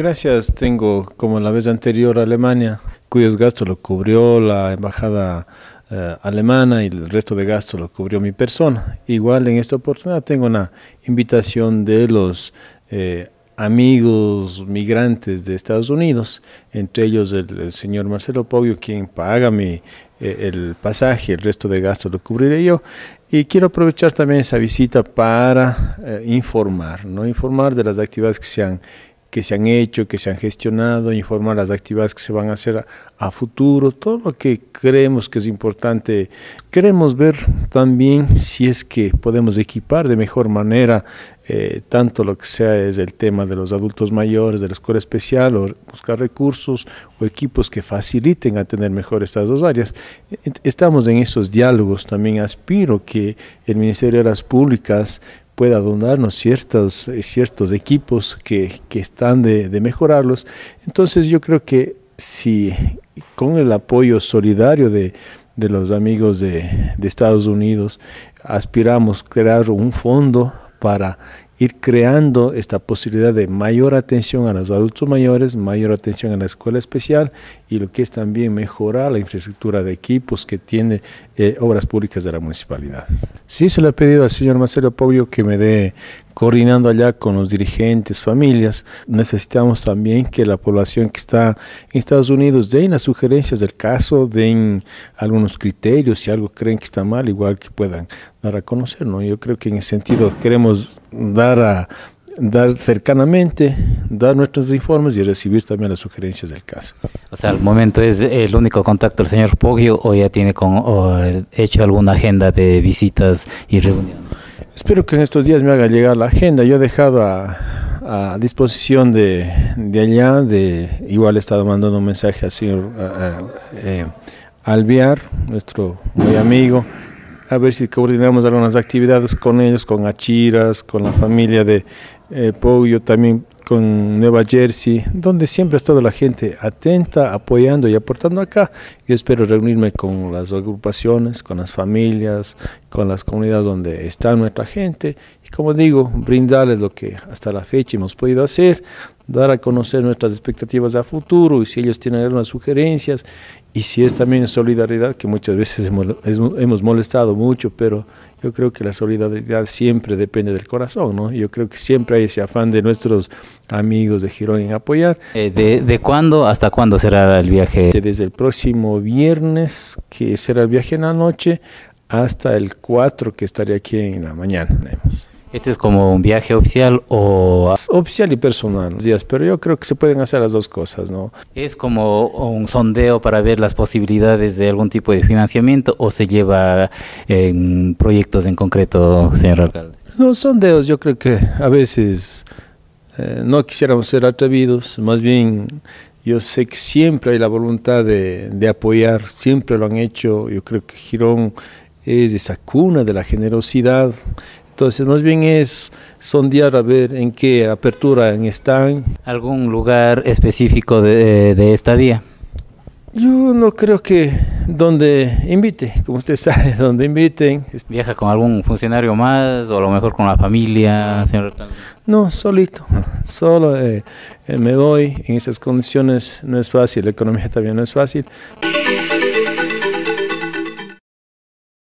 Gracias, tengo como la vez anterior Alemania, cuyos gastos lo cubrió la embajada eh, alemana y el resto de gastos lo cubrió mi persona. Igual en esta oportunidad tengo una invitación de los eh, amigos migrantes de Estados Unidos, entre ellos el, señor Marcelo Poggio, quien paga mi, eh, el pasaje, el resto de gastos lo cubriré yo. Y quiero aprovechar también esa visita para informar, ¿no? informar de las actividades que se han que se han hecho, que se han gestionado, informar las actividades que se van a hacer a, futuro, todo lo que creemos que es importante. Queremos ver también si es que podemos equipar de mejor manera eh, tanto lo que sea es el tema de los adultos mayores, de la escuela especial, o buscar recursos o equipos que faciliten a tener mejor estas dos áreas. Estamos en esos diálogos, también aspiro que el Ministerio de las Públicas pueda donarnos ciertos, eh, ciertos equipos que, están de, mejorarlos. Entonces yo creo que si con el apoyo solidario de, los amigos de, de, Estados Unidos aspiramos crear un fondo para ir creando esta posibilidad de mayor atención a los adultos mayores, mayor atención a la escuela especial y lo que es también mejorar la infraestructura de equipos que tiene eh, Obras Públicas de la Municipalidad. Sí se le ha pedido al señor Marcelo Pobio que me dé coordinando allá con los dirigentes, familias. Necesitamos también que la población que está en Estados Unidos den las sugerencias del caso, den algunos criterios, si algo creen que está mal, igual que puedan dar a conocer. ¿no? Yo creo que en ese sentido queremos dar a dar cercanamente, dar nuestros informes y recibir también las sugerencias del caso. O sea, al momento es el único contacto el señor Poggio o ya tiene con, hecho alguna agenda de visitas y reuniones. Espero que en estos días me haga llegar la agenda. Yo he dejado a, disposición de, allá, de igual he estado mandando un mensaje al señor eh, Alviar, nuestro muy amigo, a ver si coordinamos algunas actividades con ellos, con Achiras, con la familia de eh, también con Nueva Jersey, donde siempre ha estado la gente atenta, apoyando y aportando acá. Yo espero reunirme con las agrupaciones, con las familias, con las comunidades donde está nuestra gente y como digo, brindarles lo que hasta la fecha hemos podido hacer, dar a conocer nuestras expectativas a futuro y si ellos tienen algunas sugerencias y si es también solidaridad que muchas veces hemos molestado mucho, pero yo creo que la solidaridad siempre depende del corazón, ¿no? Yo creo que siempre hay ese afán de nuestros amigos de Girón en apoyar. Eh, ¿de, ¿De cuándo hasta cuándo será el viaje? Desde el próximo viernes, que será el viaje en la noche, hasta el 4 que estaré aquí en la mañana. ¿Este es como un viaje oficial o...? Oficial y personal, días, pero yo creo que se pueden hacer las dos cosas, ¿no? ¿Es como un sondeo para ver las posibilidades de algún tipo de financiamiento o se lleva en proyectos en concreto, señor alcalde? Los sondeos, yo creo que a veces eh, no quisiéramos ser atrevidos, más bien yo sé que siempre hay la voluntad de, de apoyar, siempre lo han hecho, yo creo que Girón es esa cuna de la generosidad, entonces, más bien es sondear a ver en qué apertura están. ¿Algún lugar específico de, de estadía? Yo no creo que donde invite, como usted sabe, donde inviten. ¿Viaja con algún funcionario más o a lo mejor con la familia, señor? No, solito, solo eh, eh, me voy. En esas condiciones no es fácil, la economía también no es fácil.